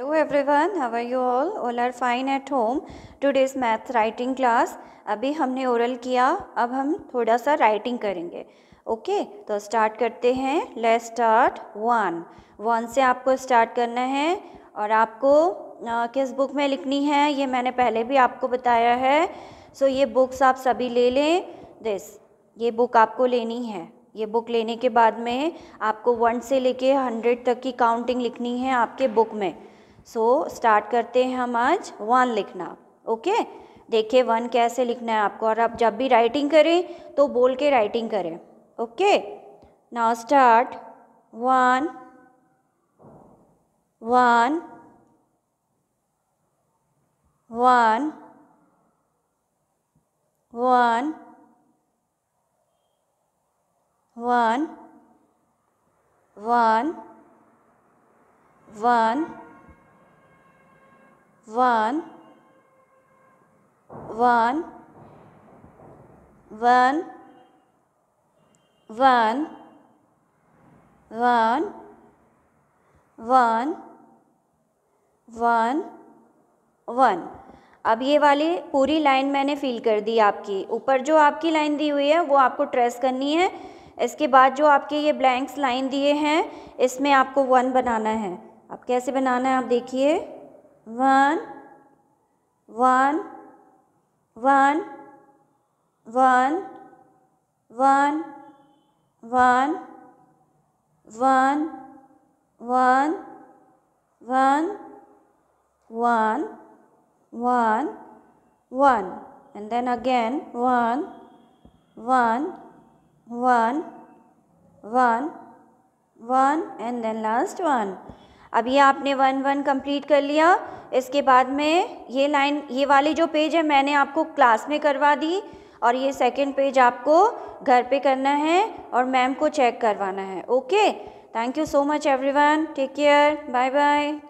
Hello everyone, how are you all? All are fine at home. Today's math writing class. अभी हमने oral किया अब हम थोड़ा सा writing करेंगे ओके okay, तो start करते हैं लेट स्टार्ट वन वन से आपको start करना है और आपको आ, किस बुक में लिखनी है ये मैंने पहले भी आपको बताया है सो so, ये बुक्स आप सभी ले लें दिस ये बुक आपको लेनी है ये बुक लेने के बाद में आपको वन से लेके हंड्रेड तक की काउंटिंग लिखनी है आपके बुक में सो so, स्टार्ट करते हैं हम आज वन लिखना ओके देखिए वन कैसे लिखना है आपको और आप जब भी राइटिंग करें तो बोल के राइटिंग करें okay now start one one one one one one one one one one one one one one one अब ये वाली पूरी लाइन मैंने फिल कर दी आपकी ऊपर जो आपकी लाइन दी हुई है वो आपको ट्रेस करनी है इसके बाद जो आपके ये ब्लैंक्स लाइन दिए हैं इसमें आपको वन बनाना है अब कैसे बनाना है आप देखिए one, one, one, one, one, one, one, one, one, one, one, one, and then again one, one, one, one, one, and then last one. अब ये आपने वन वन कंप्लीट कर लिया इसके बाद में ये लाइन ये वाली जो पेज है मैंने आपको क्लास में करवा दी और ये सेकंड पेज आपको घर पे करना है और मैम को चेक करवाना है okay thank you so much everyone take care bye bye